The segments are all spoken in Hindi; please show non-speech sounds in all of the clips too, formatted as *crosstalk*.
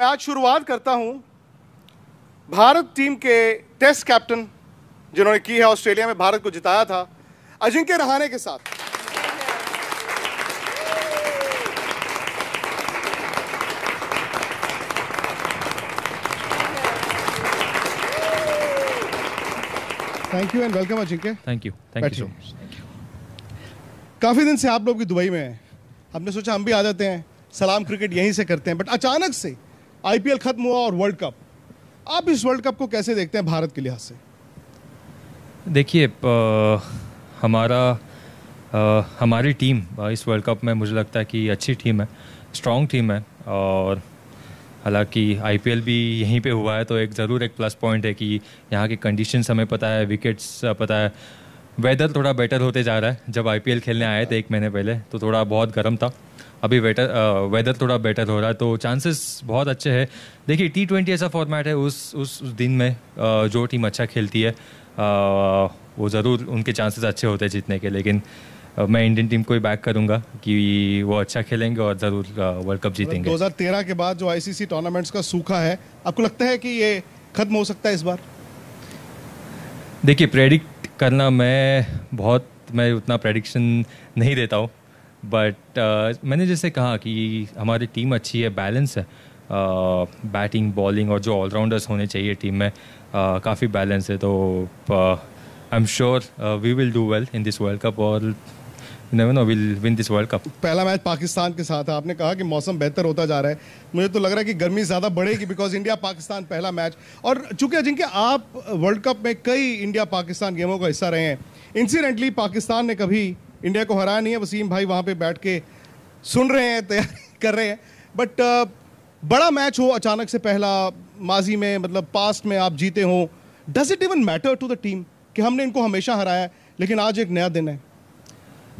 मैं आज शुरुआत करता हूं भारत टीम के टेस्ट कैप्टन जिन्होंने की है ऑस्ट्रेलिया में भारत को जिताया था अजिंक्य रहाने के साथ thank you and welcome Ajinkya thank you thank you so much काफ़ी दिन से आप लोग भी दुबई में हैं हमने सोचा हम भी आ जाते हैं सलाम क्रिकेट यहीं से करते हैं बट अचानक से आईपीएल खत्म हुआ और वर्ल्ड कप आप इस वर्ल्ड कप को कैसे देखते हैं भारत के लिहाज से देखिए हमारा आ, हमारी टीम इस वर्ल्ड कप में मुझे लगता है कि अच्छी टीम है स्ट्रॉन्ग टीम है और हालांकि आईपीएल भी यहीं पे हुआ है तो एक ज़रूर एक प्लस पॉइंट है कि यहाँ की कंडीशन हमें पता है विकेट्स पता है वेदर थोड़ा बेटर होते जा रहा है जब आईपीएल खेलने आए थे एक महीने पहले तो थोड़ा बहुत गर्म था अभी वेटर वेदर थोड़ा बेटर हो रहा है तो चांसेस बहुत अच्छे हैं देखिए टी ट्वेंटी ऐसा फॉर्मेट है उस उस दिन में जो टीम अच्छा खेलती है वो ज़रूर उनके चांसेस अच्छे होते हैं जीतने के लेकिन मैं इंडियन टीम को ही बैक करूंगा कि वो अच्छा खेलेंगे और ज़रूर वर्ल्ड कप जीतेंगे 2013 के बाद जो आईसीसी टूर्नामेंट्स का सूखा है आपको लगता है कि ये खत्म हो सकता है इस बार देखिए प्रेडिक्ट करना मैं बहुत मैं उतना प्रेडिक्शन नहीं देता हूँ बट uh, मैंने जैसे कहा कि हमारी टीम अच्छी है बैलेंस है बैटिंग uh, बॉलिंग और जो ऑलराउंडर्स होने चाहिए टीम में uh, काफ़ी बैलेंस है तो I am sure we will do well in this World Cup और no will win this World Cup पहला मैच पाकिस्तान के साथ है आपने कहा कि मौसम बेहतर होता जा रहा है मुझे तो लग रहा है कि गर्मी ज़्यादा बढ़ेगी बिकॉज इंडिया पाकिस्तान पहला मैच और चूंकि जिनके आप वर्ल्ड कप में कई इंडिया पाकिस्तान गेमों का हिस्सा रहे हैं इंसिडेंटली पाकिस्तान ने कभी इंडिया को हराया नहीं है वसीम भाई वहाँ पे बैठ के सुन रहे हैं तैयारी *laughs* कर रहे हैं बट uh, बड़ा मैच हो अचानक से पहला माजी में मतलब पास्ट में आप जीते हो does it even matter to the team कि हमने इनको हमेशा हराया लेकिन आज एक नया दिन है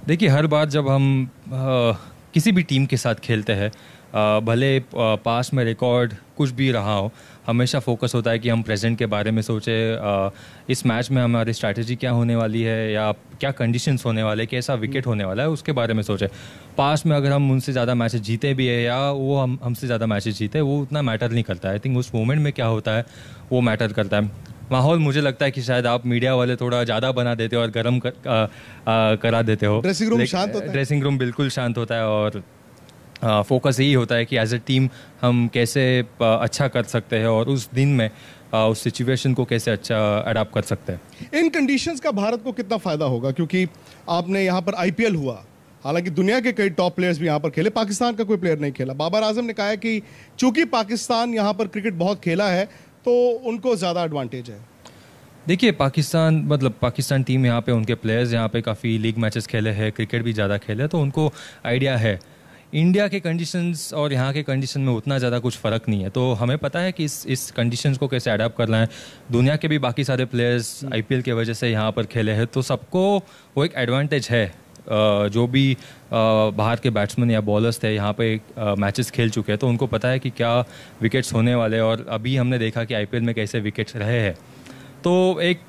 देखिए हर बार जब हम आ, uh, किसी भी टीम के साथ खेलते हैं uh, भले पास में रिकॉर्ड कुछ भी रहा हो हमेशा फोकस होता है कि हम प्रेजेंट के बारे में सोचें इस मैच में हमारी स्ट्रैटेजी क्या होने वाली है या क्या कंडीशंस होने वाले कैसा विकेट हम्म। होने वाला है उसके बारे में सोचें पास्ट में अगर हम उनसे ज़्यादा मैचेस जीते भी है या वो हम हमसे ज़्यादा मैचेस जीते वो उतना मैटर नहीं करता आई थिंक उस मोमेंट में क्या होता है वो मैटर करता है माहौल मुझे लगता है कि शायद आप मीडिया वाले थोड़ा ज़्यादा बना देते हो और गर्म कर, करा देते हो ड्रेसिंग रूम शांत होता है ड्रेसिंग रूम बिल्कुल शांत होता है और फोकस यही होता है कि एज ए टीम हम कैसे अच्छा कर सकते हैं और उस दिन में उस सिचुएशन को कैसे अच्छा अडाप्ट कर सकते हैं इन कंडीशंस का भारत को कितना फ़ायदा होगा क्योंकि आपने यहाँ पर आईपीएल हुआ हालांकि दुनिया के कई टॉप प्लेयर्स भी यहाँ पर खेले पाकिस्तान का कोई प्लेयर नहीं खेला बाबर आजम ने कहा है कि चूंकि पाकिस्तान यहाँ पर क्रिकेट बहुत खेला है तो उनको ज़्यादा एडवांटेज है देखिए पाकिस्तान मतलब पाकिस्तान टीम यहाँ पे उनके प्लेयर्स यहाँ पे काफ़ी लीग मैचेस खेले हैं क्रिकेट भी ज़्यादा खेले तो उनको आइडिया है इंडिया के कंडीशंस और यहाँ के कंडीशन में उतना ज़्यादा कुछ फ़र्क नहीं है तो हमें पता है कि इस इस कंडीशन को कैसे अडाप्ट करना है दुनिया के भी बाकी सारे प्लेयर्स आई के वजह से यहाँ पर खेले हैं तो सबको वो एक एडवांटेज है जो भी बाहर के बैट्समैन या बॉलर्स थे यहाँ पे मैचेस खेल चुके हैं तो उनको पता है कि क्या विकेट्स होने वाले और अभी हमने देखा कि आईपीएल में कैसे विकेट्स रहे हैं तो एक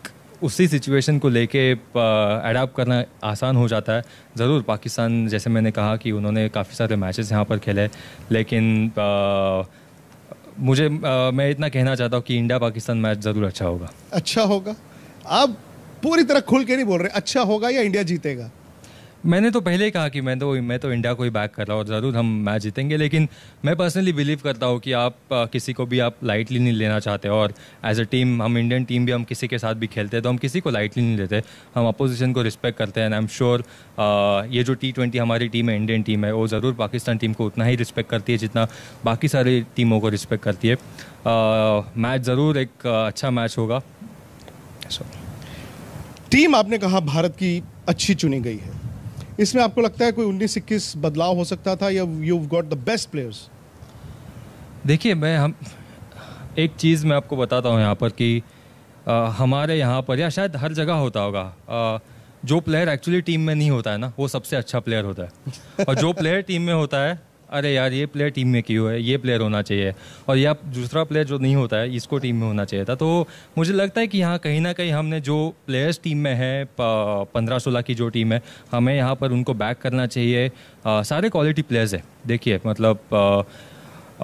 उसी सिचुएशन को लेके अडाप्ट करना आसान हो जाता है ज़रूर पाकिस्तान जैसे मैंने कहा कि उन्होंने काफ़ी सारे मैचेस यहाँ पर खेले लेकिन आ, मुझे आ, मैं इतना कहना चाहता हूँ कि इंडिया पाकिस्तान मैच ज़रूर अच्छा होगा अच्छा होगा आप पूरी तरह खुल के नहीं बोल रहे अच्छा होगा या इंडिया जीतेगा मैंने तो पहले ही कहा कि मैं तो मैं तो इंडिया को ही बैक कर रहा हूँ और ज़रूर हम मैच जीतेंगे लेकिन मैं पर्सनली बिलीव करता हूँ कि आप किसी को भी आप लाइटली नहीं लेना चाहते और एज अ टीम हम इंडियन टीम भी हम किसी के साथ भी खेलते हैं तो हम किसी को लाइटली नहीं लेते हम अपोजिशन को रिस्पेक्ट करते हैं एंड आई एम श्योर ये जो टी ट्वेंटी हमारी टीम है इंडियन टीम है वो ज़रूर पाकिस्तान टीम को उतना ही रिस्पेक्ट करती है जितना बाकी सारी टीमों को रिस्पेक्ट करती है मैच ज़रूर एक अच्छा मैच होगा टीम आपने कहा भारत की अच्छी चुनी गई है इसमें आपको लगता है कोई उन्नीस इक्कीस बदलाव हो सकता था या you got the best players देखिए मैं हम एक चीज़ मैं आपको बताता हूँ यहाँ पर कि आ, हमारे यहाँ पर या शायद हर जगह होता होगा आ, जो प्लेयर एक्चुअली टीम में नहीं होता है ना वो सबसे अच्छा प्लेयर होता है और जो प्लेयर टीम में होता है अरे यार ये प्लेयर टीम में क्यों है ये प्लेयर होना चाहिए और या दूसरा प्लेयर जो नहीं होता है इसको टीम में होना चाहिए था तो मुझे लगता है कि यहाँ कहीं ना कहीं हमने जो प्लेयर्स टीम में है पंद्रह सोलह की जो टीम है हमें यहाँ पर उनको बैक करना चाहिए आ, सारे क्वालिटी प्लेयर्स हैं देखिए मतलब आ,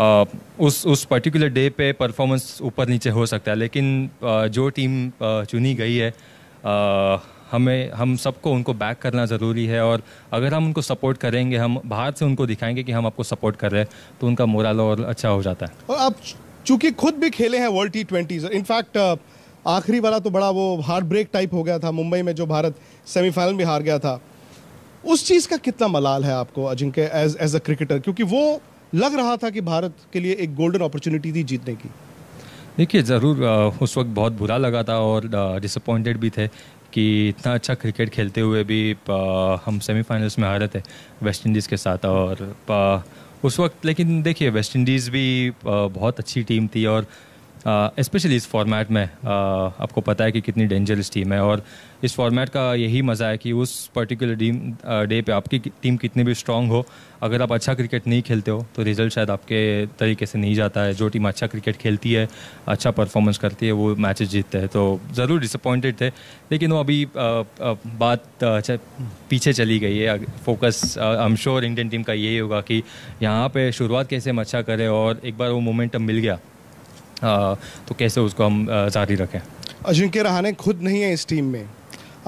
आ, उस उस पर्टिकुलर डे पे परफॉर्मेंस ऊपर नीचे हो सकता है लेकिन आ, जो टीम आ, चुनी गई है हमें हम सबको उनको बैक करना ज़रूरी है और अगर हम उनको सपोर्ट करेंगे हम बाहर से उनको दिखाएंगे कि हम आपको सपोर्ट कर रहे हैं तो उनका मोरल और अच्छा हो जाता है और आप चूँकि खुद भी खेले हैं वर्ल्ड टी ट्वेंटीज़ इनफैक्ट आखिरी वाला तो बड़ा वो हार्ट ब्रेक टाइप हो गया था मुंबई में जो भारत सेमीफाइनल में हार गया था उस चीज़ का कितना मलाल है आपको Ajinkya as as a cricketer क्योंकि वो लग रहा था कि भारत के लिए एक गोल्डन अपॉर्चुनिटी थी जीतने की देखिए ज़रूर उस वक्त बहुत बुरा लगा था और डिसअपॉइंटेड भी थे कि इतना अच्छा क्रिकेट खेलते हुए भी हम सेमीफाइनल्स में हारे थे वेस्ट इंडीज़ के साथ और उस वक्त लेकिन देखिए वेस्ट इंडीज़ भी बहुत अच्छी टीम थी और स्पेशली uh, इस फॉर्मेट में uh, आपको पता है कि कितनी डेंजरस टीम है और इस फॉर्मेट का यही मज़ा है कि उस पर्टिकुलर टीम डे पे आपकी टीम कितनी भी स्ट्रांग हो अगर आप अच्छा क्रिकेट नहीं खेलते हो तो रिजल्ट शायद आपके तरीके से नहीं जाता है जो टीम अच्छा क्रिकेट खेलती है अच्छा परफॉर्मेंस करती है वो मैचेस जीतते हैं तो ज़रूर डिसअपॉइंटेड थे लेकिन वो अभी आ, uh, आ, बात अच्छा पीछे चली गई है focus I am sure Indian team का यही होगा कि यहाँ पे शुरुआत कैसे हम अच्छा करें और एक बार वो मोमेंटम मिल गया तो कैसे उसको हम जारी रखें अजिंक्य रहाने खुद नहीं है इस टीम में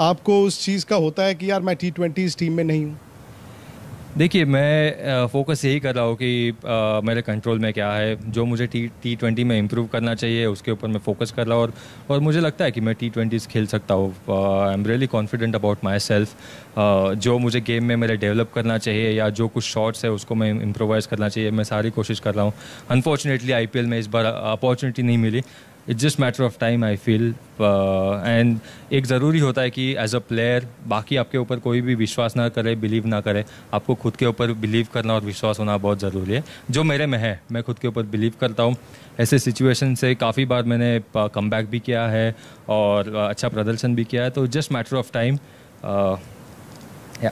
आपको उस चीज़ का होता है कि यार मैं टी ट्वेंटी इस टीम में नहीं हूँ देखिए मैं फोकस यही कर रहा हूँ कि आ, मेरे कंट्रोल में क्या है जो मुझे टी टी ट्वेंटी में इम्प्रूव करना चाहिए उसके ऊपर मैं फोकस कर रहा हूँ और और मुझे लगता है कि मैं टी ट्वेंटीज़ खेल सकता हूँ I am really confident about myself जो मुझे गेम में मेरे डेवलप करना चाहिए या जो कुछ शॉट्स है उसको मैं इम्प्रोवाइज़ करना चाहिए मैं सारी कोशिश कर रहा हूँ अनफॉर्चुनेटली आई में इस बार अपॉर्चुनिटी नहीं मिली it's just matter of time I feel and एक ज़रूरी होता है कि एज अ प्लेयर बाकी आपके ऊपर कोई भी विश्वास ना करे बिलीव ना करे आपको खुद के ऊपर बिलीव करना और विश्वास होना बहुत ज़रूरी है जो मेरे में है मैं खुद के ऊपर बिलीव करता हूँ ऐसे सिचुएशन से काफ़ी बार मैंने कम uh, बैक भी किया है और uh, अच्छा प्रदर्शन भी किया है तो जस्ट मैटर ऑफ टाइम या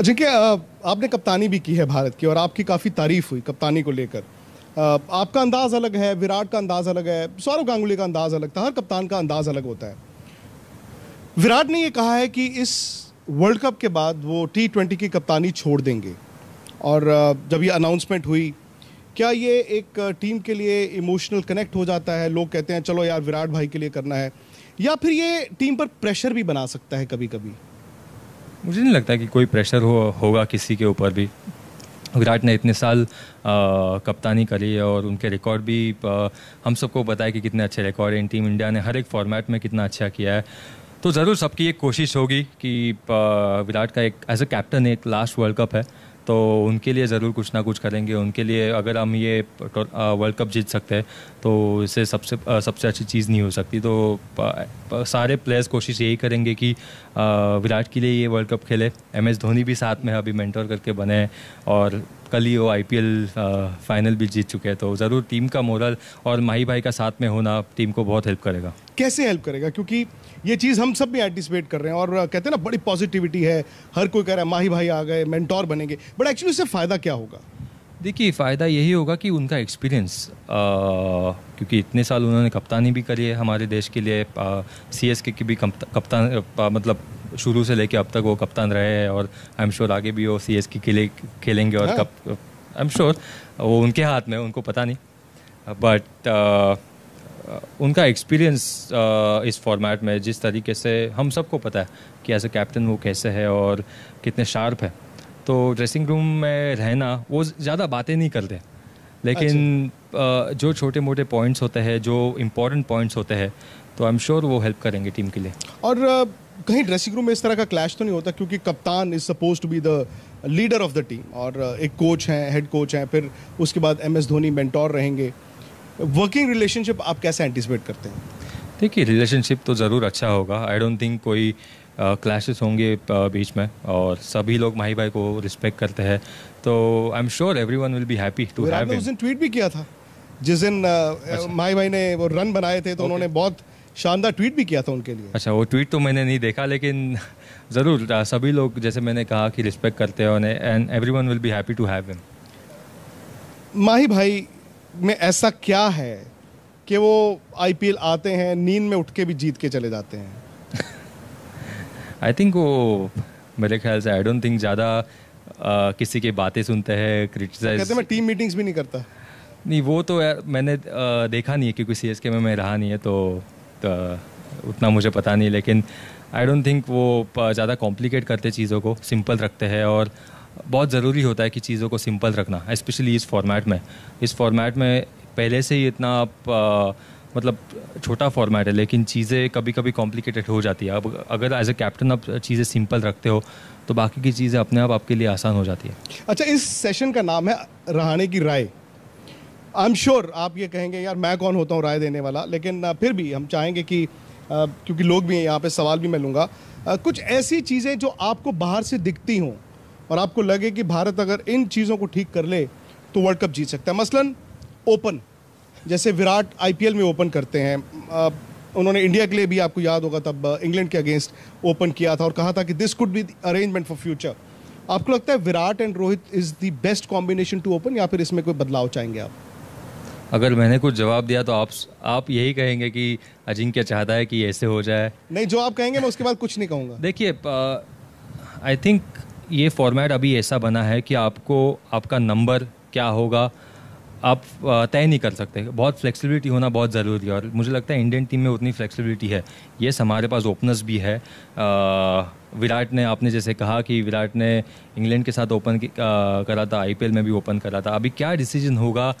अच्छा क्या uh, आपने कप्तानी भी की है भारत की और आपकी काफ़ी तारीफ हुई कप्तानी को लेकर आपका अंदाज अलग है विराट का अंदाज अलग है सौरव गांगुली का अंदाज अलग था हर कप्तान का अंदाज अलग होता है विराट ने यह कहा है कि इस वर्ल्ड कप के बाद वो टी ट्वेंटी की कप्तानी छोड़ देंगे और जब ये अनाउंसमेंट हुई क्या ये एक टीम के लिए इमोशनल कनेक्ट हो जाता है लोग कहते हैं चलो यार विराट भाई के लिए करना है या फिर ये टीम पर प्रेशर भी बना सकता है कभी कभी मुझे नहीं लगता कि कोई प्रेशर हो होगा किसी के ऊपर भी विराट ने इतने साल कप्तानी करी है और उनके रिकॉर्ड भी आ, हम सबको बताया कि कितने अच्छे रिकॉर्ड हैं टीम इंडिया ने हर एक फॉर्मेट में कितना अच्छा किया है तो ज़रूर सबकी एक कोशिश होगी कि विराट का एक एज अ कैप्टन एक लास्ट वर्ल्ड कप है तो उनके लिए ज़रूर कुछ ना कुछ करेंगे उनके लिए अगर हम ये वर्ल्ड कप जीत सकते हैं तो इसे सबसे सबसे अच्छी चीज़ नहीं हो सकती तो सारे प्लेयर्स कोशिश यही करेंगे कि विराट के लिए ये वर्ल्ड कप खेले एम एस धोनी भी साथ में अभी मेंटोर करके बने और कल ही वो आई फाइनल भी जीत चुके हैं तो ज़रूर टीम का मोरल और माही भाई का साथ में होना टीम को बहुत हेल्प करेगा कैसे हेल्प करेगा क्योंकि ये चीज़ हम सब भी एंटिसिपेट कर रहे हैं और कहते हैं ना बड़ी पॉजिटिविटी है हर कोई कह रहा है माही भाई आ गए मैंटोर बनेंगे बट एक्चुअली उससे फ़ायदा क्या होगा देखिए फ़ायदा यही होगा कि उनका एक्सपीरियंस क्योंकि इतने साल उन्होंने कप्तानी भी करी है हमारे देश के लिए सी एस के की भी कप्तान मतलब शुरू से लेके अब तक वो कप्तान रहे हैं और आई एम श्योर आगे भी वो सी एस के खेले खेलेंगे और हाँ। कप आई एम श्योर वो उनके हाथ में उनको पता नहीं बट uh, uh, उनका एक्सपीरियंस uh, इस फॉर्मेट में जिस तरीके से हम सबको पता है कि एज ए कैप्टन वो कैसे है और कितने शार्प है तो ड्रेसिंग रूम में रहना वो ज़्यादा बातें नहीं करते लेकिन अच्छा। जो छोटे मोटे पॉइंट्स होते हैं जो इम्पोर्टेंट पॉइंट्स होते हैं तो आई एम श्योर वो हेल्प करेंगे टीम के लिए और कहीं ड्रेसिंग रूम में इस तरह का क्लैश तो नहीं होता क्योंकि कप्तान is suppose to be the leader of the team और uh, एक कोच हैं हेड कोच हैं फिर उसके बाद एम एस धोनी मेंटोर रहेंगे वर्किंग रिलेशनशिप आप कैसे एंटिसिपेट करते हैं देखिए रिलेशनशिप तो ज़रूर अच्छा होगा आई डोंट थिंक कोई क्लैशेस uh, होंगे uh, बीच में और सभी लोग माही भाई को रिस्पेक्ट करते हैं तो I am sure everyone will be happy to have tweet भी किया था जिस दिन uh, अच्छा। माही भाई ने वो रन बनाए थे तो okay. उन्होंने बहुत शानदार ट्वीट भी किया था उनके लिए अच्छा वो ट्वीट तो मैंने नहीं देखा लेकिन ज़रूर सभी लोग जैसे मैंने कहा कि रिस्पेक्ट करते हैं उन्हें and everyone will be happy to have him Mahi भाई में ऐसा क्या है कि वो आईपीएल आते हैं नींद में उठ के भी जीत के चले जाते हैं आई *laughs* थिंक वो मेरे ख्याल से आई डोंट थिंक ज़्यादा किसी की बातें सुनते हैं क्रिटिसाइज कहते मैं टीम मीटिंग्स भी नहीं करता नहीं वो तो यार मैंने आ, देखा नहीं है क्योंकि सी में मैं रहा नहीं है तो उतना मुझे पता नहीं लेकिन आई डोंट थिंक वो ज़्यादा कॉम्प्लिकेट करते चीज़ों को सिंपल रखते हैं और बहुत ज़रूरी होता है कि चीज़ों को सिंपल रखना इस्पेशली इस फॉर्मेट में इस फॉर्मेट में पहले से ही इतना आप मतलब छोटा फॉर्मेट है लेकिन चीज़ें कभी कभी कॉम्प्लिकेटेड हो जाती है अब अगर एज ए कैप्टन आप चीज़ें सिंपल रखते हो तो बाकी की चीज़ें अपने आप आपके लिए आसान हो जाती है अच्छा इस सेशन का नाम है रहाणे की राय आई एम श्योर आप ये कहेंगे यार मैं कौन होता हूँ राय देने वाला लेकिन फिर भी हम चाहेंगे कि क्योंकि लोग भी हैं यहाँ पे सवाल भी मैं लूँगा कुछ ऐसी चीज़ें जो आपको बाहर से दिखती हों और आपको लगे कि भारत अगर इन चीज़ों को ठीक कर ले तो वर्ल्ड कप जीत सकता है मसलन ओपन जैसे विराट आईपीएल में ओपन करते हैं उन्होंने इंडिया के लिए भी आपको याद होगा तब इंग्लैंड के अगेंस्ट ओपन किया था और कहा था कि this could be arrangement for future आपको लगता है Virat and Rohit is the best combination to open या फिर इसमें कोई बदलाव चाहेंगे आप अगर मैंने कुछ जवाब दिया तो आप आप यही कहेंगे कि अजिंक्य चाहता है कि ऐसे हो जाए नहीं जो आप कहेंगे मैं उसके बाद कुछ नहीं कहूँगा देखिए आई थिंक ये फॉर्मेट अभी ऐसा बना है कि आपको आपका नंबर क्या होगा आप तय नहीं कर सकते बहुत फ्लेक्सिबिलिटी होना बहुत ज़रूरी है और मुझे लगता है इंडियन टीम में उतनी फ्लेक्सिबिलिटी है yes, हमारे पास ओपनर्स भी है आ, विराट ने आपने जैसे कहा कि विराट ने इंग्लैंड के साथ ओपन करा था आईपीएल में भी ओपन करा था अभी क्या डिसीजन होगा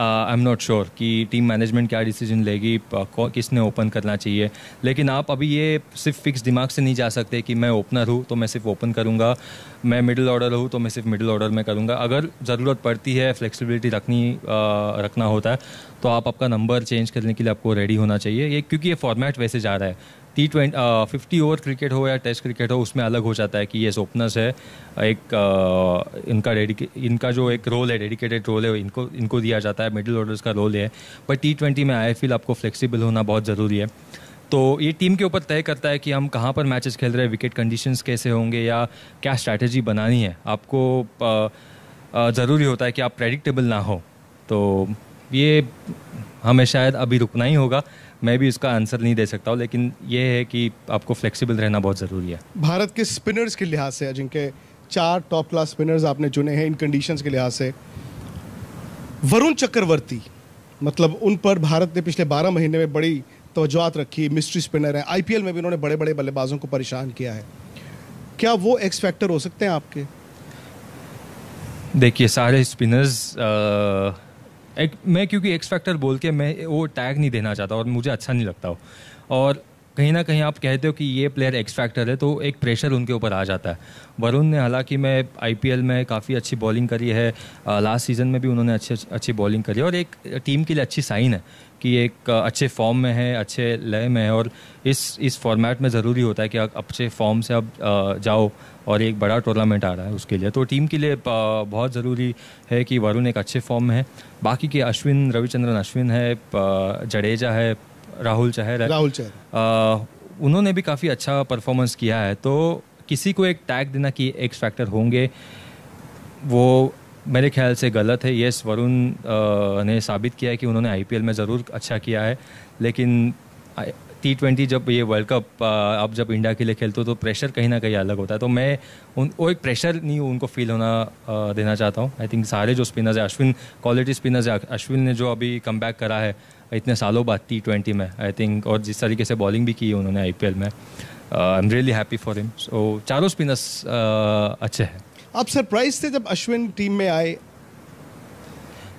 आई एम नॉट श्योर कि टीम मैनेजमेंट क्या डिसीजन लेगी uh, किसने ओपन करना चाहिए लेकिन आप अभी ये सिर्फ फिक्स दिमाग से नहीं जा सकते कि मैं ओपनर हूँ तो मैं सिर्फ ओपन करूँगा मैं मिडिल ऑर्डर हूँ तो मैं सिर्फ मिडिल ऑर्डर में करूँगा अगर ज़रूरत पड़ती है फ्लेक्सिबिलिटी रखनी आ, uh, रखना होता है तो आप आपका नंबर चेंज करने के लिए आपको रेडी होना चाहिए ये क्योंकि ये फॉर्मेट वैसे जा रहा है T twenty fifty over cricket हो या टेस्ट क्रिकेट हो उसमें अलग हो जाता है कि ये ओपनर्स है एक आ, इनका डेडिकेट इनका जो एक रोल है डेडिकेटेड रोल है इनको इनको दिया जाता है मिडिल ऑर्डर्स का रोल है बट टी ट्वेंटी में आई फील आपको फ्लेक्सिबल होना बहुत ज़रूरी है तो ये टीम के ऊपर तय करता है कि हम कहाँ पर मैचेस खेल रहे हैं विकेट कंडीशंस कैसे होंगे या क्या स्ट्रैटेजी बनानी है आपको ज़रूरी होता है कि आप प्रेडिक्टेबल ना हो तो ये हमें शायद अभी रुकना ही होगा मैं भी इसका आंसर नहीं दे सकता हूँ लेकिन ये है कि आपको फ्लेक्सिबल रहना बहुत ज़रूरी है भारत के स्पिनर्स के लिहाज से जिनके चार टॉप क्लास स्पिनर्स आपने चुने हैं इन कंडीशंस के लिहाज से वरुण चक्रवर्ती मतलब उन पर भारत ने पिछले 12 महीने में बड़ी तोजात रखी मिस्ट्री स्पिनर है आईपीएल में भी उन्होंने बड़े बड़े बल्लेबाजों को परेशान किया है क्या वो एक्स फैक्टर हो सकते हैं आपके देखिए सारे स्पिनर्स एक मैं क्योंकि एक्स फैक्टर बोल के मैं वो टैग नहीं देना चाहता और मुझे अच्छा नहीं लगता हो और कहीं ना कहीं आप कहते हो कि ये प्लेयर एक्स फैक्टर है तो एक प्रेशर उनके ऊपर आ जाता है वरुण ने हालांकि मैं आईपीएल में काफ़ी अच्छी बॉलिंग करी है लास्ट सीज़न में भी उन्होंने अच्छी अच्छी बॉलिंग करी है और एक टीम के लिए अच्छी साइन है कि एक अच्छे फॉर्म में है अच्छे लय में है और इस इस फॉर्मेट में ज़रूरी होता है कि अच्छे फॉर्म से अब जाओ और एक बड़ा टूर्नामेंट आ रहा है उसके लिए तो टीम के लिए बहुत ज़रूरी है कि वरुण एक अच्छे फॉर्म में है बाकी के अश्विन रविचंद्रन अश्विन है जडेजा है राहुल चहर है राहुल चहर उन्होंने भी काफ़ी अच्छा परफॉर्मेंस किया है तो किसी को एक टैग देना कि एक्स फैक्टर होंगे वो मेरे ख्याल से गलत है यस वरुण ने साबित किया है कि उन्होंने आईपीएल में ज़रूर अच्छा किया है लेकिन टी ट्वेंटी जब ये वर्ल्ड कप आप जब इंडिया के लिए खेलते हो तो प्रेशर कहीं ना कहीं अलग होता है तो मैं उन वो एक प्रेशर नहीं उनको फील होना देना चाहता हूँ आई थिंक सारे जो स्पिनर्स है अश्विन क्वालिटी स्पिनर्स है अश्विन ने जो अभी कम करा है इतने सालों बाद टी ट्वेंटी में आई थिंक और जिस तरीके से बॉलिंग भी की है उन्होंने आई में I am really happy for him so चारों स्पिनर्स अच्छे हैं आप सरप्राइज थे जब अश्विन टीम में आए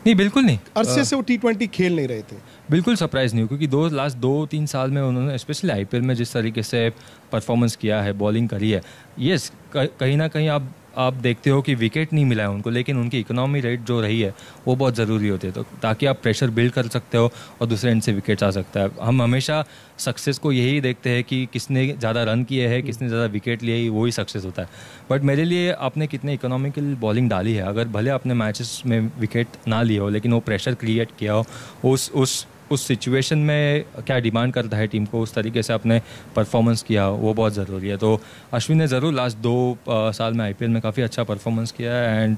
नहीं बिल्कुल नहीं अरसे से वो टी ट्वेंटी खेल नहीं रहे थे बिल्कुल सरप्राइज नहीं हुआ क्योंकि दो लास्ट दो तीन साल में उन्होंने स्पेशली आईपीएल में जिस तरीके से परफॉर्मेंस किया है बॉलिंग करी है यस कहीं ना कहीं आप आप देखते हो कि विकेट नहीं मिला है उनको लेकिन उनकी इकोनॉमी रेट जो रही है वो बहुत ज़रूरी होती है तो ताकि आप प्रेशर बिल्ड कर सकते हो और दूसरे एंड से विकेट आ सकता है हम हमेशा सक्सेस को यही देखते हैं कि किसने ज़्यादा रन किए हैं किसने ज़्यादा विकेट लिए वो ही सक्सेस होता है बट मेरे लिए आपने कितने इकोनॉमिकल बॉलिंग डाली है अगर भले आपने मैचेस में विकेट ना लिए हो लेकिन वो प्रेशर क्रिएट किया हो उस उस उस सिचुएशन में क्या डिमांड करता है टीम को उस तरीके से आपने परफॉर्मेंस किया वो बहुत ज़रूरी है तो अश्विन ने ज़रूर लास्ट दो साल में आईपीएल में काफ़ी अच्छा परफॉर्मेंस किया है एंड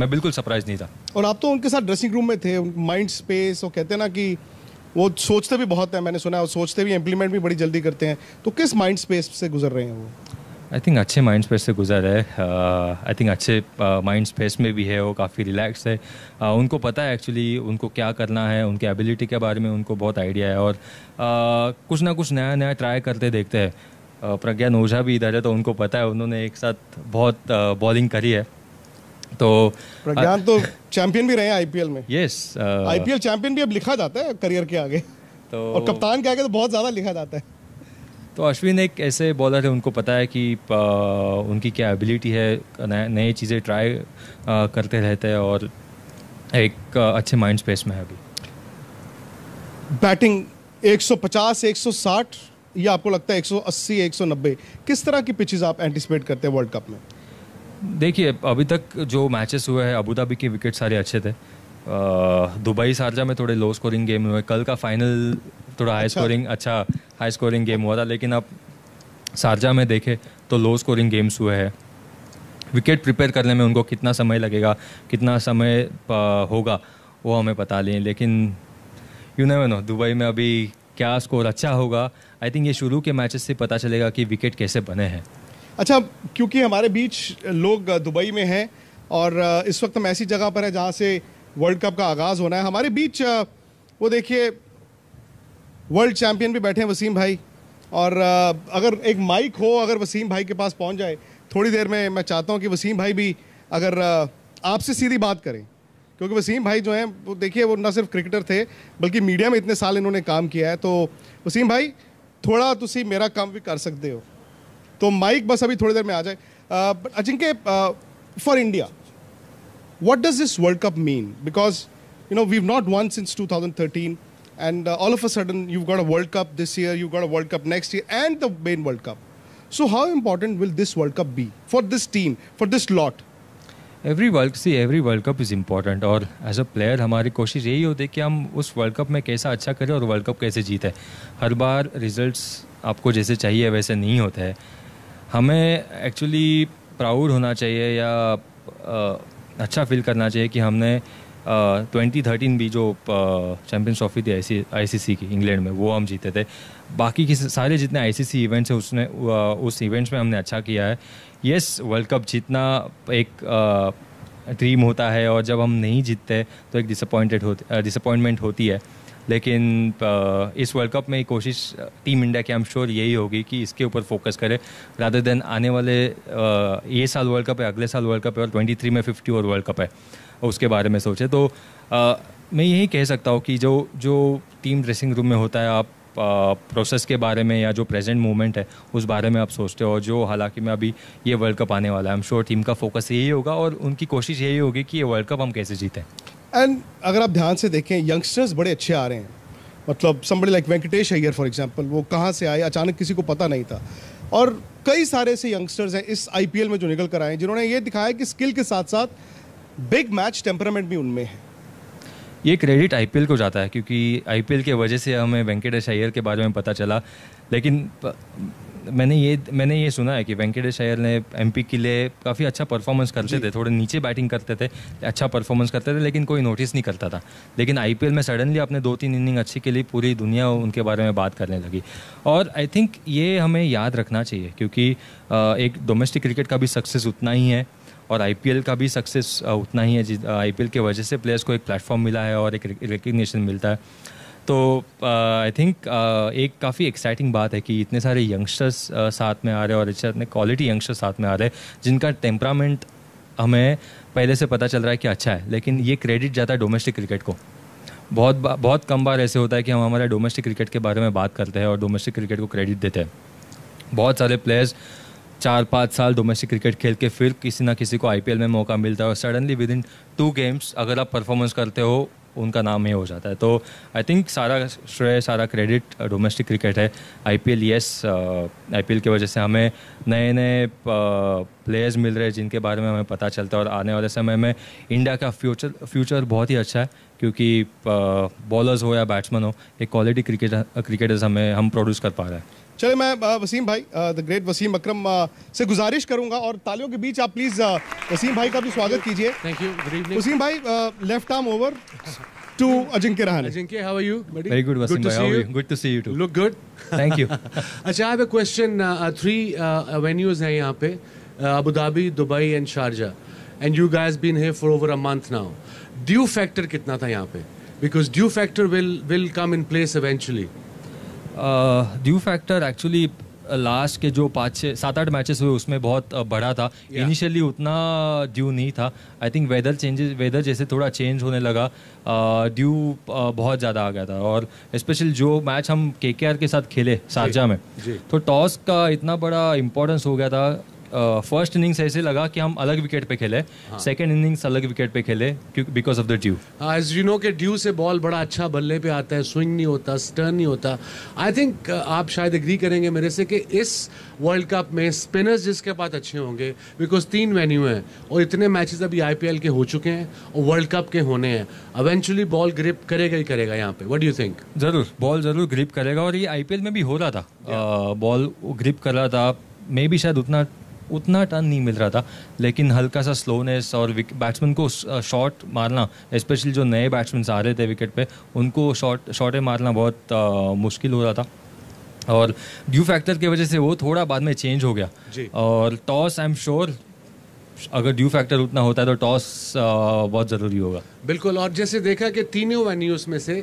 मैं बिल्कुल सरप्राइज नहीं था और आप तो उनके साथ ड्रेसिंग रूम में थे माइंड स्पेस और कहते हैं ना कि वो सोचते भी बहुत है मैंने सुना है और सोचते भी इम्प्लीमेंट भी बड़ी जल्दी करते हैं तो किस माइंड स्पेस से गुजर रहे हैं वो आई थिंक अच्छे माइंड स्पेस से गुजर है आई uh, थिंक अच्छे माइंड uh, स्पेस में भी है वो काफ़ी रिलैक्स है uh, उनको पता है एक्चुअली उनको क्या करना है उनके एबिलिटी के बारे में उनको बहुत आइडिया है और कुछ ना कुछ नया नया ट्राई करते देखते हैं प्रज्ञान ओझा भी इधर है तो उनको पता है उन्होंने एक साथ बहुत बॉलिंग करी है तो प्रज्ञान तो चैंपियन भी रहे हैं आईपीएल में यस आईपीएल चैंपियन भी अब लिखा जाता है करियर के आगे तो और कप्तान के आगे तो बहुत ज़्यादा लिखा जाता है तो अश्विन एक ऐसे बॉलर है उनको पता है कि आ, उनकी क्या एबिलिटी है नई चीज़ें ट्राई करते रहते हैं और एक अच्छे माइंड स्पेस में है अभी बैटिंग 150 160 या आपको लगता है 180 190 किस तरह की पिचेस आप एंटिसिपेट करते हैं वर्ल्ड कप में देखिए अभी तक जो मैचेस हुए हैं अबू धाबी के विकेट सारे अच्छे थे दुबई शारजा में थोड़े लो स्कोरिंग गेम हुए कल का फाइनल थोड़ा हाई अच्छा। स्कोरिंग अच्छा हाई स्कोरिंग गेम हुआ था लेकिन अब शारजा में देखें तो लो स्कोरिंग गेम्स हुए हैं विकेट प्रिपेयर करने में उनको कितना समय लगेगा कितना समय होगा वो हमें पता नहीं लेकिन यू नो नो दुबई में अभी क्या स्कोर अच्छा होगा आई थिंक ये शुरू के मैचेस से पता चलेगा कि विकेट कैसे बने हैं अच्छा क्योंकि हमारे बीच लोग दुबई में हैं और इस वक्त हम ऐसी जगह पर हैं जहाँ से वर्ल्ड कप का आगाज़ होना है हमारे बीच वो देखिए वर्ल्ड चैंपियन भी बैठे हैं वसीम भाई और अगर एक माइक हो अगर वसीम भाई के पास पहुंच जाए थोड़ी देर में मैं चाहता हूं कि वसीम भाई भी अगर आपसे सीधी बात करें क्योंकि वसीम भाई जो हैं वो देखिए वो ना सिर्फ क्रिकेटर थे बल्कि मीडिया में इतने साल इन्होंने काम किया है तो वसीम भाई थोड़ा तुम मेरा काम भी कर सकते हो तो माइक बस अभी थोड़ी देर में आ जाए Ajinkya for India this World Cup mean because you know we not won since two thousand thirteen and uh, all of a sudden you've got a World Cup this year, you've got a World Cup next year, and the main World Cup. So how important will this World Cup be for this team, for this lot? Every world see every world cup is important or as a player hamari koshish yahi hoti hai ki hum us world cup mein kaisa acha kare aur world cup kaise jeete har बार results aapko jaise chahiye waise nahi hote hai hame actually proud hona chahiye ya uh, अच्छा फील करना चाहिए कि हमने ट्वेंटी थर्टीन भी जो चैम्पियंस ट्रॉफी थी आई सी सी की इंग्लैंड में वो हम जीते थे बाकी के सारे जितने आई सी सी इवेंट्स हैं उसने उस इवेंट्स में हमने अच्छा किया है यस वर्ल्ड कप जीतना एक ड्रीम होता है और जब हम नहीं जीतते तो एक डिसअपॉइंटेड होती डिसअपॉइंटमेंट होती है लेकिन इस वर्ल्ड कप में कोशिश टीम इंडिया की आई एम श्योर यही होगी कि इसके ऊपर फोकस करें रादर देन आने वाले ये साल वर्ल्ड कप है अगले साल वर्ल्ड कप है और ट्वेंटी थ्री में फिफ्टी और वर्ल्ड कप है उसके बारे में सोचे तो आ, मैं यही कह सकता हूँ कि जो जो टीम ड्रेसिंग रूम में होता है आप प्रोसेस के बारे में या जो प्रेजेंट मोमेंट है उस बारे में आप सोचते हो जो हालांकि मैं अभी ये वर्ल्ड कप आने वाला है एम श्योर टीम का फोकस यही होगा और उनकी कोशिश यही होगी कि ये वर्ल्ड कप हम कैसे जीतें एंड अगर आप ध्यान से देखें यंगस्टर्स बड़े अच्छे आ रहे हैं मतलब somebody like Venkatesh Iyer for example वो कहाँ से आए अचानक किसी को पता नहीं था और कई सारे ऐसे यंगस्टर्स हैं इस आई में जो निकल कर आए जिन्होंने ये दिखाया कि स्किल के साथ साथ बिग मैच टेम्परामेंट भी उनमें है ये क्रेडिट आईपीएल को जाता है क्योंकि आईपीएल के वजह से हमें वेंकटेश अय्यर के बारे में पता चला लेकिन मैंने ये मैंने ये सुना है कि वेंकटेश अय्यर ने एमपी के लिए काफ़ी अच्छा परफॉर्मेंस करते थे थोड़े नीचे बैटिंग करते थे अच्छा परफॉर्मेंस करते थे लेकिन कोई नोटिस नहीं करता था लेकिन आई में सडनली आपने दो तीन इनिंग अच्छी के लिए पूरी दुनिया उनके बारे में बात करने लगी और आई थिंक ये हमें याद रखना चाहिए क्योंकि एक डोमेस्टिक क्रिकेट का भी सक्सेस उतना ही है और आई का भी सक्सेस uh, उतना ही है आई uh, के वजह से प्लेयर्स को एक प्लेटफॉर्म मिला है और एक रिकग्निशन मिलता है तो आई uh, थिंक एक काफ़ी एक्साइटिंग बात है कि इतने सारे यंगस्टर्स साथ में आ रहे हैं और इतने क्वालिटी यंगस्टर्स साथ में आ रहे हैं जिनका टेम्परामेंट हमें पहले से पता चल रहा है कि अच्छा है लेकिन ये क्रेडिट जाता है डोमेस्टिक क्रिकेट को बहुत बहुत कम बार ऐसे होता है कि हम हमारे डोमेस्टिक क्रिकेट के बारे में बात करते हैं और डोमेस्टिक क्रिकेट को क्रेडिट देते हैं बहुत सारे प्लेयर्स चार पाँच साल डोमेस्टिक क्रिकेट खेल के फिर किसी ना किसी को आई में मौका मिलता है और suddenly within two games अगर आप परफॉर्मेंस करते हो उनका नाम ही हो जाता है तो आई थिंक सारा श्रेय सारा क्रेडिट डोमेस्टिक क्रिकेट है I P L yes I P L की वजह से हमें नए नए प्लेयर्स मिल रहे हैं जिनके बारे में हमें पता चलता है और आने वाले समय में इंडिया का फ्यूचर फ्यूचर बहुत ही अच्छा है क्योंकि बॉलर्स uh, हो या बैट्समैन हो एक क्वालिटी क्रिकेट क्रिकेटर्स हमें हम प्रोड्यूस कर पा रहे हैं चले मैं वसीम भाई द ग्रेट वसीम अक्रम से गुजारिश करूंगा और तालियों के बीच आप प्लीज वसीम भाई का भी स्वागत कीजिए थैंक यू वसीम भाई left arm over to Ajinkya Rahane Ajinkya how are you very good Wasim भाई how are you good to see you too look good thank you अच्छा I have a question three venues हैं यहां पे Abu Dhabi Dubai and Sharjah and you guys been here for over a month now dew factor कितना था यहां पे because dew factor will will come in place eventually due factor actually last के जो पाँच छः सात आठ मैचेस हुए उसमें बहुत बढ़ा था इनिशियली yeah. उतना ड्यू नहीं था I think weather changes weather जैसे थोड़ा चेंज होने लगा ड्यू बहुत ज़्यादा आ गया था और स्पेशल जो मैच हम के के साथ खेले शारजा में तो टॉस का इतना बड़ा इंपॉर्टेंस हो गया था फर्स्ट इनिंग्स ऐसे लगा कि हम अलग विकेट पे खेले सेकंड हाँ। इनिंग्स अलग विकेट पे खेले because of the dew as you know के ड्यू से बॉल बड़ा अच्छा बल्ले पे आता है स्विंग नहीं होता स्टर्न नहीं होता आई थिंक uh, आप शायद एग्री करेंगे मेरे से कि इस वर्ल्ड कप में स्पिनर्स जिसके पास अच्छे होंगे बिकॉज तीन वेन्यू हैं और इतने मैचेस अभी आई के हो चुके हैं और वर्ल्ड कप के होने हैं अवेंचुअली बॉल ग्रिप करेगा ही करेगा यहाँ पे वट यू थिंक जरूर बॉल जरूर ग्रिप करेगा और ये आई में भी हो रहा था बॉल ग्रिप uh, कर रहा था मे भी शायद उतना उतना टर्न नहीं मिल रहा था लेकिन हल्का सा स्लोनेस और बैट्समैन को शॉट मारना स्पेशली जो नए बैट्समैन आ रहे थे विकेट पे उनको शॉट शॉटें मारना बहुत आ, मुश्किल हो रहा था और ड्यू फैक्टर की वजह से वो थोड़ा बाद में चेंज हो गया और टॉस आई एम श्योर अगर ड्यू फैक्टर उतना होता है तो टॉस uh, बहुत ज़रूरी होगा बिल्कुल और जैसे देखा कि तीनों वेन्यूज़ में से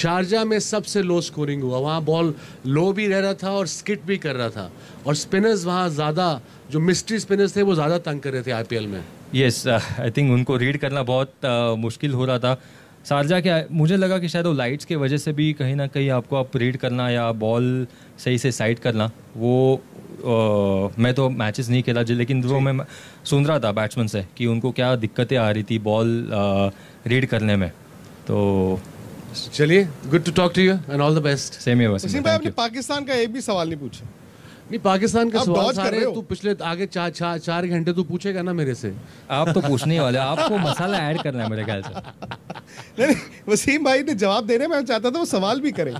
शारजा में सबसे लो स्कोरिंग हुआ वहाँ बॉल लो भी रह रहा था और स्किट भी कर रहा था और स्पिनर्स वहाँ ज़्यादा जो मिस्ट्री स्पिनर्स थे वो ज़्यादा तंग कर रहे थे आई में येस आई थिंक उनको रीड करना बहुत uh, मुश्किल हो रहा था शारजा के मुझे लगा कि शायद वो लाइट्स के वजह से भी कहीं ना कहीं आपको आप रीड करना या बॉल सही से साइड करना वो मैं तो मैचेस नहीं खेला जी लेकिन वो मैं सुन रहा था बैट्समैन से कि उनको क्या दिक्कतें आ रही थी बॉल रीड करने में तो चलिए good to talk to you and all the best same ही पाकिस्तान का एक भी सवाल नहीं पूछा नहीं पाकिस्तान का सवाल सारे तू पिछले आगे चार चार चार घंटे तू पूछेगा ना मेरे से आप तो पूछने वाले आपको मसाला ऐड करना है मेरे ख्याल से नहीं वसीम भाई ने जवाब देने में चाहता था वो सवाल भी करे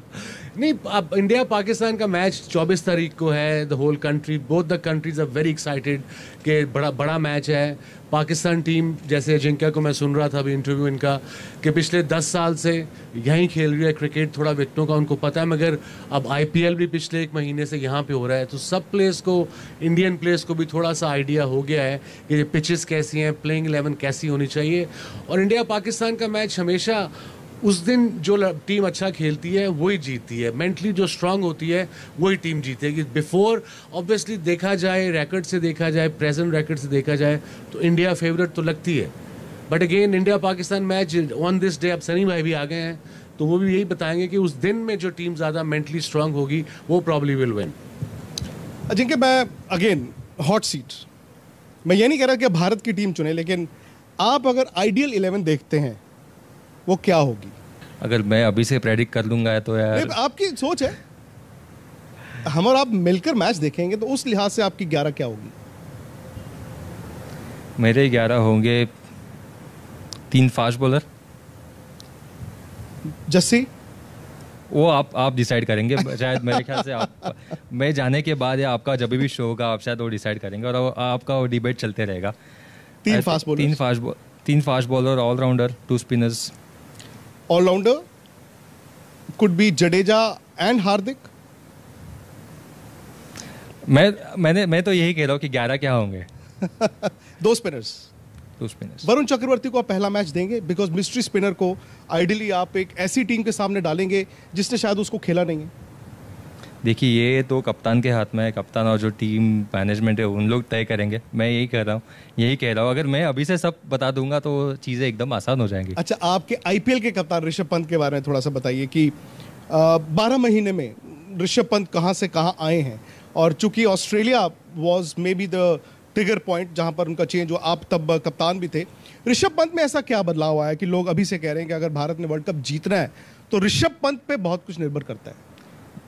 नहीं अब इंडिया पाकिस्तान का मैच 24 तारीख को है the whole country both the countries are very excited के बड़ा बड़ा मैच है पाकिस्तान टीम जैसे अजिंक्या को मैं सुन रहा था अभी इंटरव्यू इनका कि पिछले दस साल से यहीं खेल रही है क्रिकेट थोड़ा विकटों का उनको पता है मगर अब आईपीएल भी पिछले एक महीने से यहाँ पे हो रहा है तो सब प्लेयर्स को इंडियन प्लेयर्स को भी थोड़ा सा आइडिया हो गया है कि पिचेस कैसी हैं प्लेइंग एलेवन कैसी होनी चाहिए और इंडिया पाकिस्तान का मैच हमेशा उस दिन जो टीम अच्छा खेलती है वही जीतती है मेंटली जो स्ट्रांग होती है वही टीम जीतेगी बिफोर ऑब्वियसली देखा जाए रैकेट से देखा जाए प्रेजेंट रैकेट से देखा जाए तो इंडिया फेवरेट तो लगती है but again India Pakistan match on this day अब सनी भाई भी आ गए हैं तो वो भी यही बताएंगे कि उस दिन में जो टीम ज़्यादा मेंटली स्ट्रांग होगी वो प्रॉब्ली विल विन अजिंक्य मैं अगेन हॉट सीट मैं ये नहीं कह रहा कि भारत की टीम चुने लेकिन आप अगर आइडियल इलेवन देखते हैं वो क्या होगी अगर मैं अभी से प्रेडिक्ट कर लूंगा तो यार आपकी सोच है हम और आप मिलकर मैच देखेंगे तो उस लिहाज से आपकी ग्यारह क्या होगी मेरे ग्यारह होंगे तीन फास्ट बॉलर जस्सी वो आप आप डिसाइड करेंगे *laughs* शायद मेरे ख्याल से आप मैं जाने के बाद या आपका जब भी शो होगा आप शायद वो डिसाइड करेंगे और आपका वो डिबेट चलते रहेगा तीन फास्ट बॉलर तीन फास्ट तीन fast bowler allrounder two spinners allrounder could be Jadeja and Hardik मैं मैंने मैं तो यही कह रहा हूं कि ग्यारह क्या होंगे दो स्पिनर्स दो स्पिनर्स वरुण चक्रवर्ती को आप पहला मैच देंगे बिकॉज मिस्ट्री स्पिनर को आइडियली आप एक ऐसी टीम के सामने डालेंगे जिसने शायद उसको खेला नहीं है देखिए ये तो कप्तान के हाथ में है कप्तान और जो टीम मैनेजमेंट है उन लोग तय करेंगे मैं यही कह रहा हूँ यही कह रहा हूँ अगर मैं अभी से सब बता दूंगा तो चीज़ें एकदम आसान हो जाएंगी अच्छा आपके आई के कप्तान ऋषभ पंत के बारे में थोड़ा सा बताइए कि बारह महीने में ऋषभ पंत कहाँ से कहाँ आए हैं और चूंकि Australia was maybe the trigger point जहाँ पर उनका चेंज हुआ आप तब कप्तान भी थे ऋषभ पंत में ऐसा क्या बदलाव आया कि लोग अभी से कह रहे हैं कि अगर भारत ने वर्ल्ड कप जीतना है तो ऋषभ पंत पे बहुत कुछ निर्भर करता है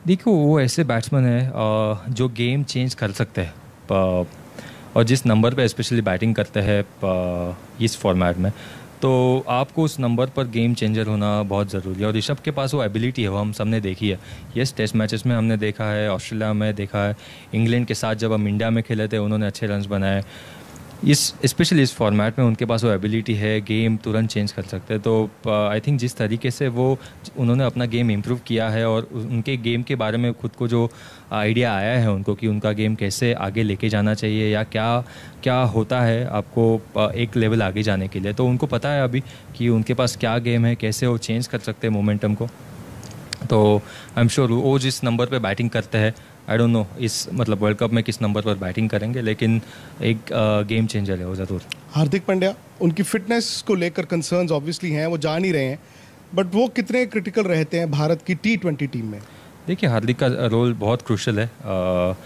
देखो वो ऐसे बैट्समैन है जो गेम चेंज कर सकते हैं और जिस नंबर पे स्पेशली बैटिंग करते हैं इस फॉर्मेट में तो आपको उस नंबर पर गेम चेंजर होना बहुत ज़रूरी है और ऋषभ के पास वो एबिलिटी है वो हम सबने देखी है यस टेस्ट मैचेस में हमने देखा है ऑस्ट्रेलिया में देखा है इंग्लैंड के साथ जब हम इंडिया में खेले थे उन्होंने अच्छे रन बनाए इस स्पेशली इस फॉर्मेट में उनके पास वो एबिलिटी है गेम तुरंत चेंज कर सकते हैं तो आई uh, थिंक जिस तरीके से वो उन्होंने अपना गेम इम्प्रूव किया है और उनके गेम के बारे में खुद को जो आइडिया uh, आया है उनको कि उनका गेम कैसे आगे लेके जाना चाहिए या क्या क्या होता है आपको uh, एक लेवल आगे जाने के लिए तो उनको पता है अभी कि उनके पास क्या गेम है कैसे वो चेंज कर सकते हैं मोमेंटम को तो आई एम श्योर वो जिस नंबर पर बैटिंग करते हैं आई डोंट नो इस मतलब वर्ल्ड कप में किस नंबर पर बैटिंग करेंगे लेकिन एक गेम uh, चेंजर है वो ज़रूर हार्दिक पांड्या उनकी फिटनेस को लेकर कंसर्न ऑब्वियसली हैं वो जान ही रहे हैं बट वो कितने क्रिटिकल रहते हैं भारत की टी ट्वेंटी टीम में देखिए हार्दिक का रोल बहुत क्रूशल है आ, uh,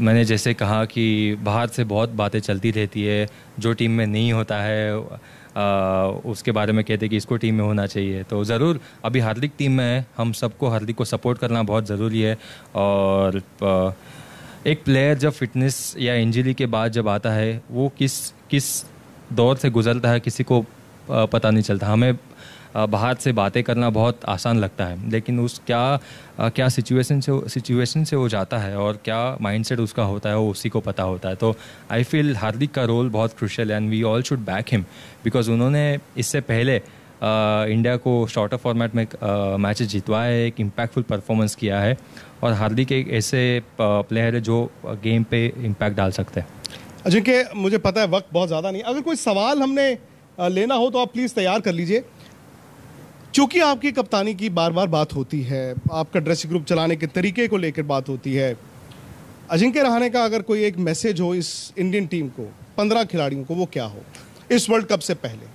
मैंने जैसे कहा कि बाहर से बहुत बातें चलती रहती है जो टीम में नहीं होता है उसके बारे में कहते कि इसको टीम में होना चाहिए तो ज़रूर अभी हार्दिक टीम में है हम सबको हार्दिक को सपोर्ट करना बहुत ज़रूरी है और एक प्लेयर जब फिटनेस या इंजरी के बाद जब आता है वो किस किस दौर से गुजरता है किसी को पता नहीं चलता हमें बाहर से बातें करना बहुत आसान लगता है लेकिन उस क्या क्या सिचुएशन से सिचुएशन से वो जाता है और क्या माइंडसेट उसका होता है वो उसी को पता होता है तो आई फील हार्दिक का रोल बहुत crucial and we all should back him because उन्होंने इससे पहले इंडिया को शॉर्टर फॉर्मेट में मैच जितवाया है एक इम्पैक्टफुल परफॉर्मेंस किया है और हार्दिक एक ऐसे प्लेयर है जो गेम पे इम्पैक्ट डाल सकते हैं अजय के मुझे पता है वक्त बहुत ज़्यादा नहीं अगर कोई सवाल हमने लेना हो तो आप प्लीज़ तैयार कर लीजिए चूँकि आपकी कप्तानी की बार बार बात होती है आपका ड्रेसिंग ग्रुप चलाने के तरीके को लेकर बात होती है अजिंक्य रहाने का अगर कोई एक मैसेज हो इस इंडियन टीम को पंद्रह खिलाड़ियों को वो क्या हो इस वर्ल्ड कप से पहले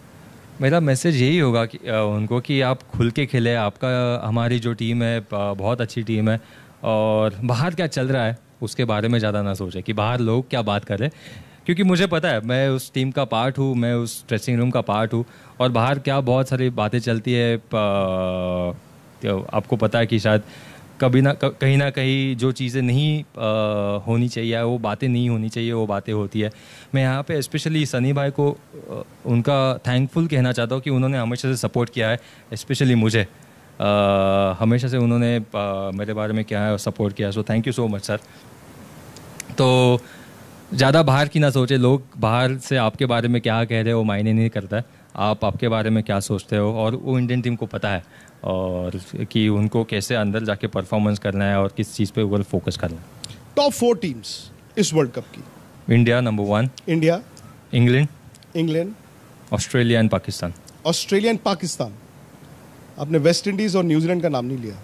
मेरा मैसेज यही होगा कि उनको कि आप खुल के खेले आपका हमारी जो टीम है बहुत अच्छी टीम है और बाहर क्या चल रहा है उसके बारे में ज़्यादा ना सोचे कि बाहर लोग क्या बात कर रहे क्योंकि मुझे पता है मैं उस टीम का पार्ट हूँ मैं उस ड्रेसिंग रूम का पार्ट हूँ और बाहर क्या बहुत सारी बातें चलती है तो आपको पता है कि शायद कभी ना कहीं ना कहीं जो चीज़ें नहीं आ, होनी चाहिए वो बातें नहीं होनी चाहिए वो बातें होती है मैं यहाँ पे स्पेशली सनी भाई को उनका थैंकफुल कहना चाहता हूँ कि उन्होंने हमेशा से सपोर्ट किया है स्पेशली मुझे आ, हमेशा से उन्होंने आ, मेरे बारे में क्या है सपोर्ट किया so thank you so much sir तो ज़्यादा बाहर की ना सोचे लोग बाहर से आपके बारे में क्या कह रहे हो मायने नहीं करता आप आपके बारे में क्या सोचते हो और वो इंडियन टीम को पता है और कि उनको कैसे अंदर जाके परफॉर्मेंस करना है और किस चीज़ पे ऊपर फोकस करना है टॉप फोर टीम्स इस वर्ल्ड कप की India number one India England England Australia and Pakistan Australia and Pakistan आपने वेस्ट इंडीज़ और न्यूजीलैंड का नाम नहीं लिया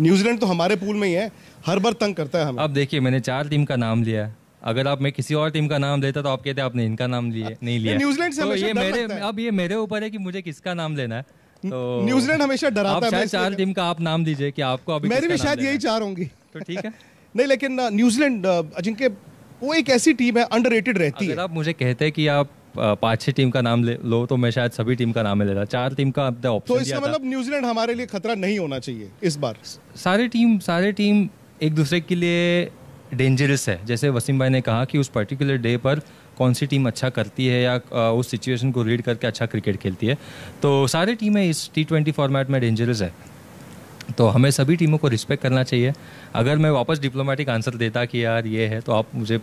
न्यूजीलैंड तो हमारे पूल में ही है हर बार तंग करता है हमें अब देखिए मैंने चार टीम का नाम लिया अगर आप मैं किसी और टीम का नाम लेता तो आप कहते आपने इनका नाम लिए नहीं लिया न्यूजीलैंड से तो ये मेरे अब ये मेरे ऊपर है कि मुझे किसका नाम लेना है तो न्यूजीलैंड हमेशा डराता है चार टीम का आप नाम दीजिए कि आपको अभी मेरी भी शायद यही चार होंगी तो ठीक है *laughs* नहीं लेकिन न्यूजीलैंड अजिंक्य वो एक ऐसी टीम है अंडर रहती है आप मुझे कहते हैं कि आप पांच छह टीम का नाम ले लो तो मैं शायद सभी टीम का नाम ले रहा चार टीम का तो ऑप्शन तो इसका मतलब न्यूजीलैंड हमारे लिए खतरा नहीं होना चाहिए इस बार सारे टीम सारे टीम एक दूसरे के लिए डेंजरस है जैसे वसीम भाई ने कहा कि उस पर्टिकुलर डे पर कौन सी टीम अच्छा करती है या उस सिचुएशन को रीड करके अच्छा क्रिकेट खेलती है तो सारी टीमें इस टी ट्वेंटी फॉर्मेट में डेंजरस है तो हमें सभी टीमों को रिस्पेक्ट करना चाहिए अगर मैं वापस डिप्लोमेटिक आंसर देता कि यार ये है तो आप मुझे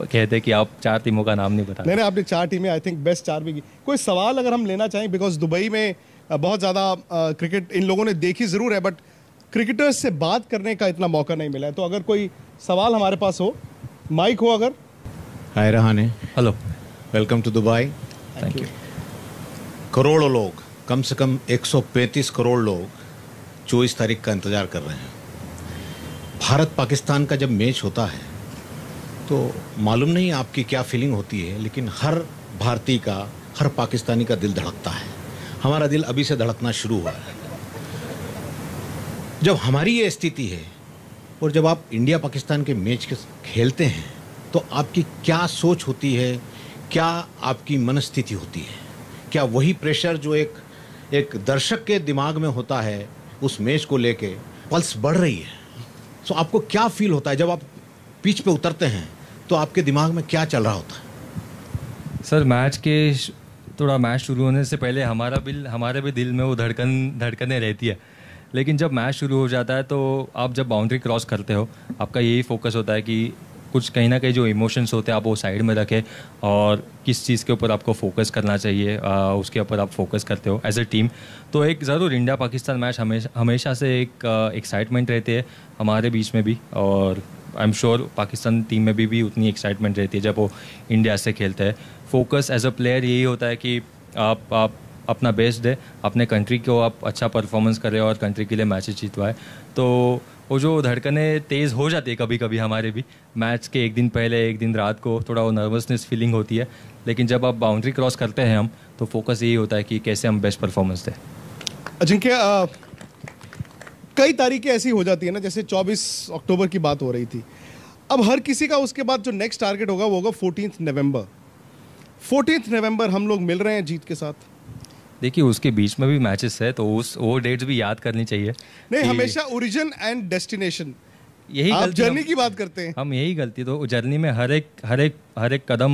कहते कि आप चार टीमों का नाम नहीं बता नहीं आपने चार टीमें आई थिंक बेस्ट चार भी की कोई सवाल अगर हम लेना चाहें बिकॉज दुबई में बहुत ज़्यादा क्रिकेट इन लोगों ने देखी ज़रूर है बट क्रिकेटर्स से बात करने का इतना मौका नहीं मिला है तो अगर कोई सवाल हमारे पास हो माइक हो अगर hi Rahane hello welcome to Dubai thank you करोड़ों लोग कम से कम 135 करोड़ लोग चौबीस तारीख का इंतज़ार कर रहे हैं भारत पाकिस्तान का जब मैच होता है तो मालूम नहीं आपकी क्या फीलिंग होती है लेकिन हर भारतीय का हर पाकिस्तानी का दिल धड़कता है हमारा दिल अभी से धड़कना शुरू हुआ है जब हमारी ये स्थिति है और जब आप इंडिया पाकिस्तान के मैच के खेलते हैं तो आपकी क्या सोच होती है क्या आपकी मनस्थिति होती है क्या वही प्रेशर जो एक एक दर्शक के दिमाग में होता है उस मैच को लेके पल्स बढ़ रही है सो आपको क्या फील होता है जब आप पिच पे उतरते हैं तो आपके दिमाग में क्या चल रहा होता है सर मैच के थोड़ा मैच शुरू होने से पहले हमारा बिल हमारे भी दिल में वो धड़कन धड़कने रहती है लेकिन जब मैच शुरू हो जाता है तो आप जब बाउंड्री क्रॉस करते हो आपका यही फोकस होता है कि कुछ कहीं ना कहीं जो इमोशंस होते हैं आप वो साइड में रखें और किस चीज़ के ऊपर आपको फोकस करना चाहिए आ, उसके ऊपर आप फोकस करते हो एज ए टीम तो एक ज़रूर इंडिया पाकिस्तान मैच हमेशा हमेशा से एक एक्साइटमेंट रहती है हमारे बीच में भी और I am sure Pakistan team में भी, भी उतनी एक्साइटमेंट रहती है जब वो इंडिया से खेलते हैं फोकस एज अ प्लेयर यही होता है कि आप आप अपना बेस्ट दे अपने कंट्री को आप अच्छा परफॉर्मेंस करें और कंट्री के लिए मैच जीतवाए तो वो जो धड़कने तेज़ हो जाती है कभी कभी हमारे भी मैच के एक दिन पहले एक दिन रात को थोड़ा वो नर्वसनेस फीलिंग होती है लेकिन जब आप बाउंड्री क्रॉस करते हैं हम तो फोकस यही होता है कि कैसे हम बेस्ट परफॉर्मेंस दें अजिंक्य कई तारीखें ऐसी हो जाती है ना जैसे 24 अक्टूबर की बात हो रही थी अब हर किसी का उसके बाद जो नेक्स्ट टारगेट होगा वो होगा फोर्टीन नवंबर फोर्टीन नवंबर हम लोग मिल रहे हैं जीत के साथ देखिए उसके बीच में भी मैचेस है तो उस वो डेट्स भी याद करनी चाहिए नहीं हमेशा ओरिजिन एंड डेस्टिनेशन यही आप जर्नी की बात करते हैं हम यही गलती तो जर्नी में हर एक हर एक हर एक कदम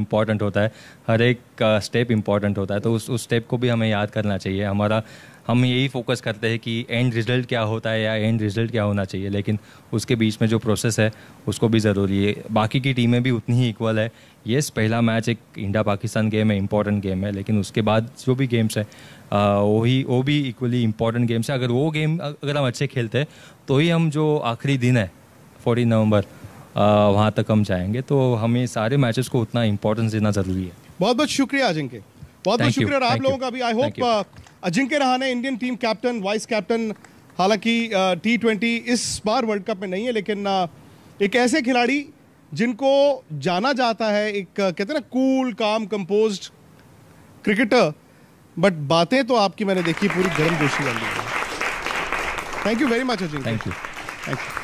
इम्पॉर्टेंट होता है हर एक स्टेप इम्पोर्टेंट होता है तो उस उस स्टेप को भी हमें याद करना चाहिए हमारा हम यही फोकस करते हैं कि एंड रिजल्ट क्या होता है या एंड रिजल्ट क्या होना चाहिए लेकिन उसके बीच में जो प्रोसेस है उसको भी ज़रूरी है बाकी की टीमें भी उतनी ही इक्वल है येस पहला मैच एक इंडिया पाकिस्तान गेम है इंपॉर्टेंट गेम है लेकिन उसके बाद जो भी गेम्स है वही वो भी इक्वली इम्पॉर्टेंट गेम्स है अगर वो गेम अगर हम अच्छे खेलते हैं तो ही हम जो आखिरी दिन है फोर्टीन नवंबर वहाँ तक हम जाएंगे तो हमें सारे मैचेस को उतना इम्पोर्टेंस देना ज़रूरी है बहुत बहुत शुक्रिया अजिंक्य बहुत बहुत शुक्रिया आप लोगों का भी I hope Ajinkya Rahane Indian team captain vice captain हालांकि टी ट्वेंटी इस बार वर्ल्ड कप में नहीं है लेकिन एक ऐसे खिलाड़ी जिनको जाना जाता है एक कहते हैं ना कूल काम कंपोज क्रिकेटर बट बातें तो आपकी मैंने देखी पूरी गर्म जोशी वाली Thank you very much, Ajin. Thank you. Thank you.